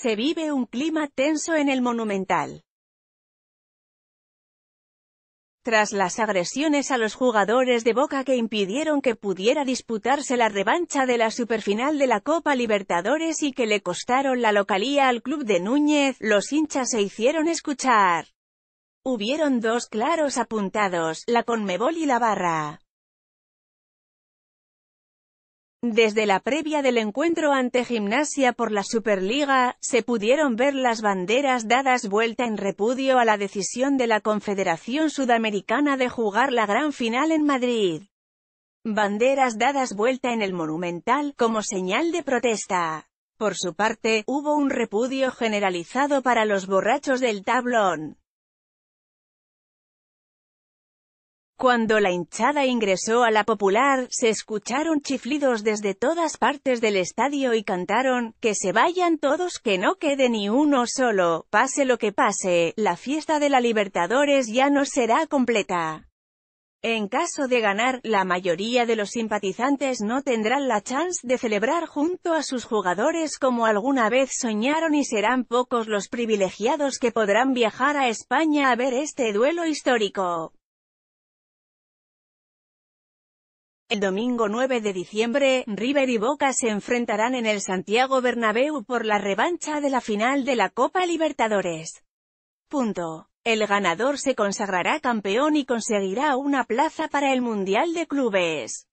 Se vive un clima tenso en el Monumental. Tras las agresiones a los jugadores de Boca que impidieron que pudiera disputarse la revancha de la superfinal de la Copa Libertadores y que le costaron la localía al club de Núñez, los hinchas se hicieron escuchar. Hubieron dos claros apuntados, la Conmebol y la Barra. Desde la previa del encuentro ante Gimnasia por la Superliga, se pudieron ver las banderas dadas vuelta en repudio a la decisión de la Confederación Sudamericana de jugar la gran final en Madrid. Banderas dadas vuelta en el Monumental, como señal de protesta. Por su parte, hubo un repudio generalizado para los borrachos del tablón. Cuando la hinchada ingresó a la popular, se escucharon chiflidos desde todas partes del estadio y cantaron, que se vayan todos, que no quede ni uno solo, pase lo que pase, la fiesta de la Libertadores ya no será completa. En caso de ganar, la mayoría de los simpatizantes no tendrán la chance de celebrar junto a sus jugadores como alguna vez soñaron y serán pocos los privilegiados que podrán viajar a España a ver este duelo histórico. El domingo 9 de diciembre, River y Boca se enfrentarán en el Santiago Bernabéu por la revancha de la final de la Copa Libertadores. El ganador se consagrará campeón y conseguirá una plaza para el Mundial de Clubes.